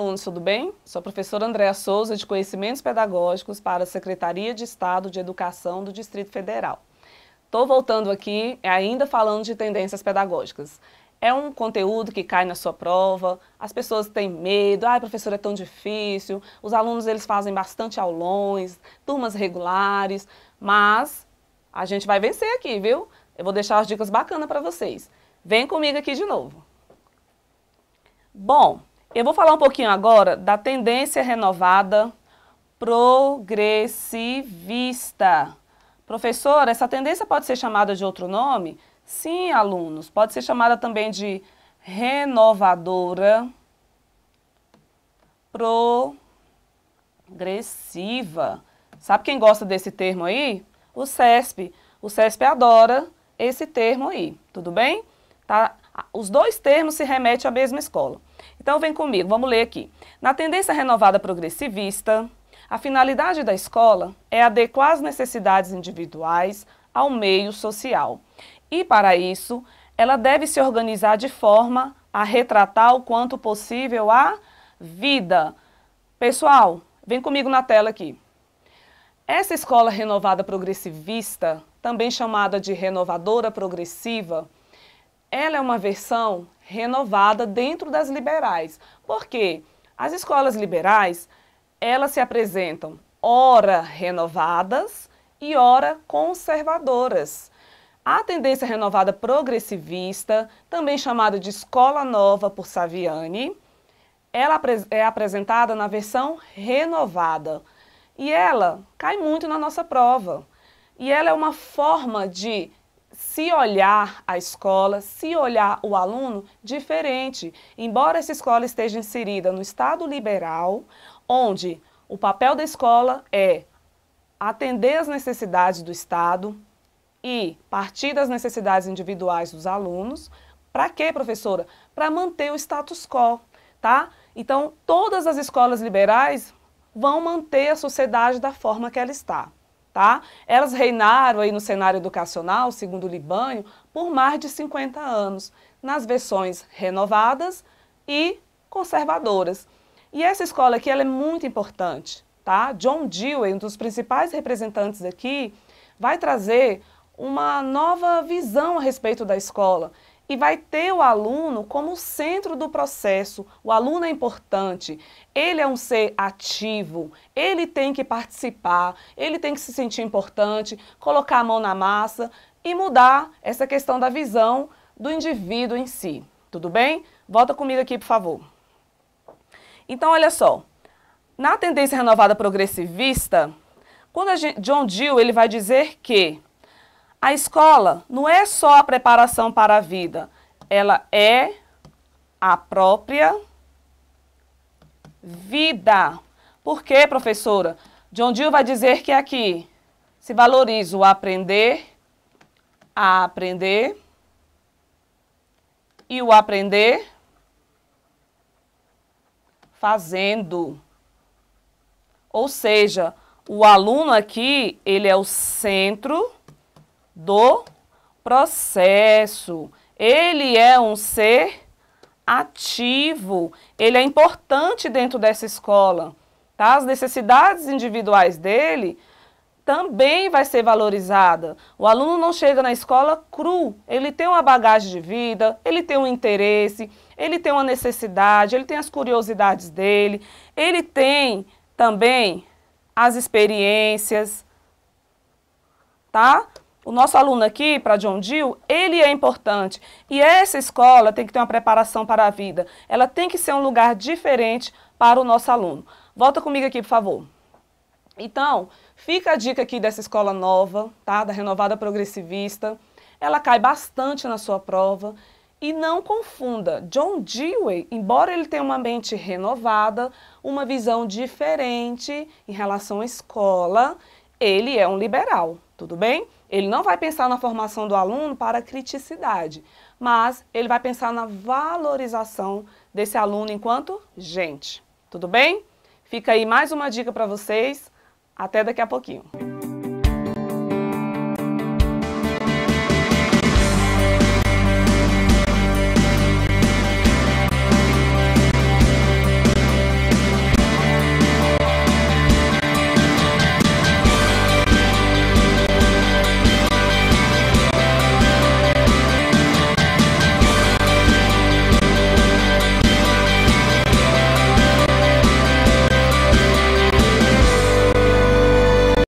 alunos, tudo bem? Sou a professora Andréa Souza, de Conhecimentos Pedagógicos para a Secretaria de Estado de Educação do Distrito Federal. Estou voltando aqui, ainda falando de tendências pedagógicas. É um conteúdo que cai na sua prova, as pessoas têm medo, ai, ah, professor, é tão difícil, os alunos eles fazem bastante aulões, turmas regulares, mas a gente vai vencer aqui, viu? Eu vou deixar as dicas bacanas para vocês. Vem comigo aqui de novo. Bom, eu vou falar um pouquinho agora da tendência renovada progressivista. Professor, essa tendência pode ser chamada de outro nome? Sim, alunos, pode ser chamada também de renovadora progressiva. Sabe quem gosta desse termo aí? O CESP. O CESP adora esse termo aí, tudo bem? Tá os dois termos se remetem à mesma escola. Então vem comigo, vamos ler aqui. Na tendência renovada progressivista, a finalidade da escola é adequar as necessidades individuais ao meio social. E para isso, ela deve se organizar de forma a retratar o quanto possível a vida. Pessoal, vem comigo na tela aqui. Essa escola renovada progressivista, também chamada de renovadora progressiva, ela é uma versão renovada dentro das liberais. porque As escolas liberais, elas se apresentam ora renovadas e ora conservadoras. A tendência renovada progressivista, também chamada de escola nova por Saviani, ela é apresentada na versão renovada. E ela cai muito na nossa prova. E ela é uma forma de se olhar a escola, se olhar o aluno diferente. Embora essa escola esteja inserida no Estado liberal, onde o papel da escola é atender as necessidades do Estado e partir das necessidades individuais dos alunos. Para quê, professora? Para manter o status quo, tá? Então, todas as escolas liberais vão manter a sociedade da forma que ela está. Tá? Elas reinaram aí no cenário educacional, segundo Libanho, por mais de 50 anos, nas versões renovadas e conservadoras. E essa escola aqui ela é muito importante. Tá? John Dewey, um dos principais representantes aqui, vai trazer uma nova visão a respeito da escola e vai ter o aluno como centro do processo. O aluno é importante, ele é um ser ativo, ele tem que participar, ele tem que se sentir importante, colocar a mão na massa e mudar essa questão da visão do indivíduo em si. Tudo bem? Volta comigo aqui, por favor. Então, olha só. Na tendência renovada progressivista, quando gente, John Dewey ele vai dizer que a escola não é só a preparação para a vida, ela é a própria vida. Por quê, professora? John Dill vai dizer que aqui se valoriza o aprender, a aprender e o aprender fazendo. Ou seja, o aluno aqui, ele é o centro do processo. Ele é um ser ativo, ele é importante dentro dessa escola. Tá? As necessidades individuais dele também vai ser valorizada. O aluno não chega na escola cru, ele tem uma bagagem de vida, ele tem um interesse, ele tem uma necessidade, ele tem as curiosidades dele, ele tem também as experiências, tá? O nosso aluno aqui, para John Dill, ele é importante. E essa escola tem que ter uma preparação para a vida. Ela tem que ser um lugar diferente para o nosso aluno. Volta comigo aqui, por favor. Então, fica a dica aqui dessa escola nova, tá? Da renovada progressivista. Ela cai bastante na sua prova. E não confunda, John Dewey, embora ele tenha uma mente renovada, uma visão diferente em relação à escola, ele é um liberal. Tudo bem? Ele não vai pensar na formação do aluno para a criticidade, mas ele vai pensar na valorização desse aluno enquanto gente. Tudo bem? Fica aí mais uma dica para vocês. Até daqui a pouquinho.